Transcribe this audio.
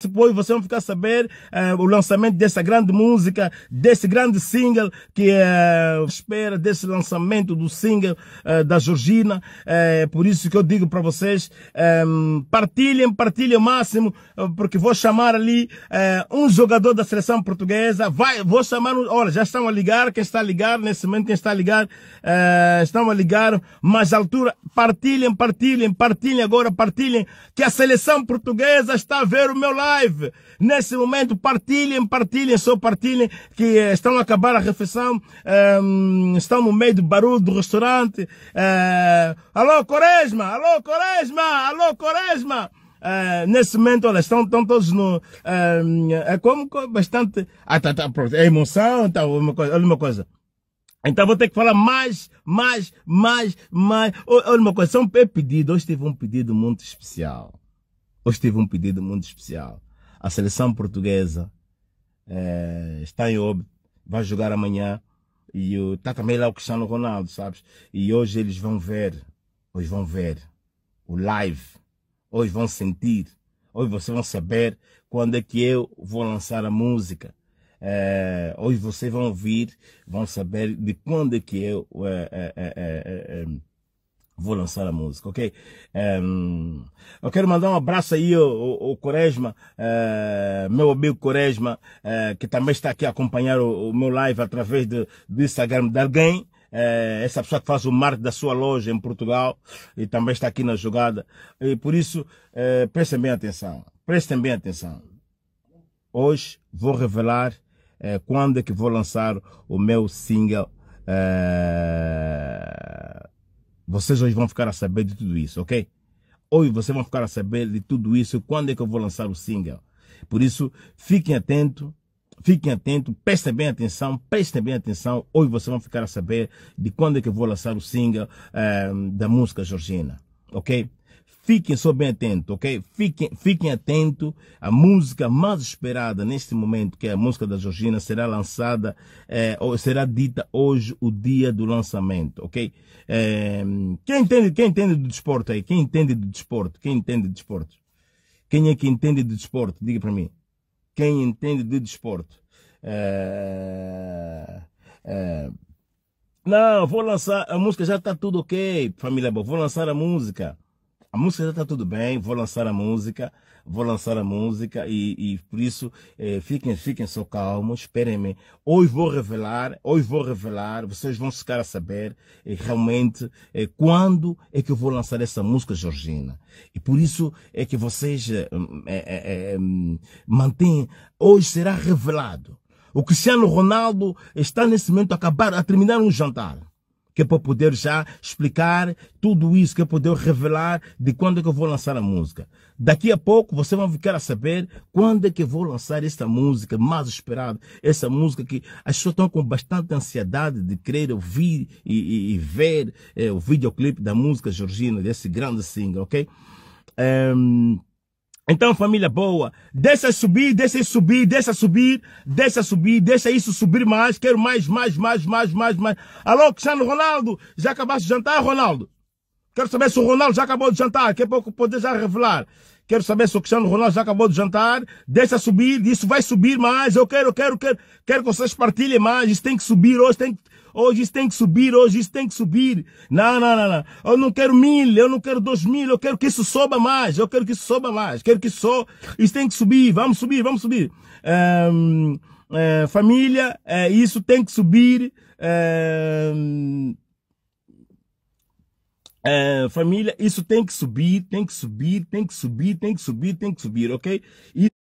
Depois tipo, vocês vão ficar a saber uh, o lançamento dessa grande música, desse grande single que uh, espera desse lançamento do single uh, da Georgina. Uh, por isso que eu digo para vocês, um, partilhem, partilhem o máximo, porque vou chamar ali um jogador da seleção portuguesa. Vai, vou chamar, olha, já estão a ligar, quem está a ligar, nesse momento quem está a ligar, estão a ligar, mas altura, partilhem, partilhem, partilhem agora, partilhem, que a seleção portuguesa está a ver o meu lado live. Nesse momento, partilhem, partilhem, só partilhem, que eh, estão a acabar a refeição, ehm, estão no meio do barulho do restaurante. Uh, alô, Coresma! Alô, Coresma! Alô, Coresma! Uh, eh, nesse momento, olha, estão, estão todos no. Uh, é como bastante. Ah, tá, tá, pronto. É emoção, tá, uma coisa, olha uma coisa. Então vou ter que falar mais, mais, mais, mais. Olha uma coisa, são pedido. Hoje teve um pedido muito especial. Hoje tive um pedido muito especial. A seleção portuguesa é, está em óbito, vai jogar amanhã e está também lá o Cristiano Ronaldo, sabes? E hoje eles vão ver, hoje vão ver o live, hoje vão sentir, hoje vocês vão saber quando é que eu vou lançar a música. É, hoje vocês vão ouvir, vão saber de quando é que eu é, é, vou lançar a música, ok? Um, ehm, eu quero mandar um abraço aí ao, ao Coresma, uh, eh, meu amigo Coresma, uh, eh, que também está aqui a acompanhar o, o meu live através do, do Instagram de alguém. Eh, essa pessoa que faz o marketing da sua loja em Portugal e também está aqui na jogada. E por isso, prestem bem atenção. Prestem bem atenção. Hoje vou revelar quando é que vou lançar o meu single vocês hoje vão ficar a saber de tudo isso, ok? Hoje vocês vão ficar a saber de tudo isso, quando é que eu vou lançar o single. Por isso, fiquem atentos, fiquem atentos, prestem bem atenção, prestem bem atenção. Hoje vocês vão ficar a saber de quando é que eu vou lançar o single eh, da música Georgina, ok? Fiquem só bem atentos, ok? Fiquem, fiquem atentos. A música mais esperada neste momento, que é a música da Georgina, será lançada, é, ou será dita hoje, o dia do lançamento, ok? É, quem, entende, quem entende do desporto aí? Quem entende do desporto? Quem entende de desporto? Quem é que entende do desporto? Diga para mim. Quem entende de desporto? É, não, vou lançar. A música já está tudo ok, família boa. Vou lançar a música a música já está tudo bem, vou lançar a música, vou lançar a música e, e por isso eh, fiquem, fiquem só calmos, esperem-me. Hoje vou revelar, hoje vou revelar, vocês vão ficar a saber eh, realmente eh, quando é que eu vou lançar essa música, Georgina. E por isso é que vocês hum, hum, mantêm, hoje será revelado. O Cristiano Ronaldo está nesse momento a acabar, a terminar um jantar que é para poder já explicar tudo isso, que é poder revelar de quando é que eu vou lançar a música. Daqui a pouco você vão ficar a saber quando é que eu vou lançar esta música mais esperada, essa música que as pessoas estão com bastante ansiedade de querer ouvir e, e, e ver é, o videoclipe da música Georgina, desse grande single, ok? Um, ehm, então, família boa, deixa subir, deixa subir, deixa subir, deixa subir, deixa isso subir mais. Quero mais, mais, mais, mais, mais, mais. Alô, Cristiano Ronaldo, já acabaste de jantar, Ronaldo? Quero saber se o Ronaldo já acabou de jantar. Daqui é a pouco poder já revelar. Quero saber se o Cristiano Ronaldo já acabou de jantar. Deixa subir, isso vai subir mais. Eu quero, eu quero, eu quero, quero que vocês partilhem mais. Isso tem que subir hoje, tem que Hoje isso tem que subir, hoje isso tem que subir. Não, não, não, não. Eu não quero mil, eu não quero dois mil, eu quero que isso soba mais, eu quero que isso soba mais, quero que isso so... Isso tem que subir, vamos subir, vamos subir. é, família, é, isso tem que subir. é, família, isso tem que subir, tem que subir, tem que subir, tem que subir, tem que subir, ok? E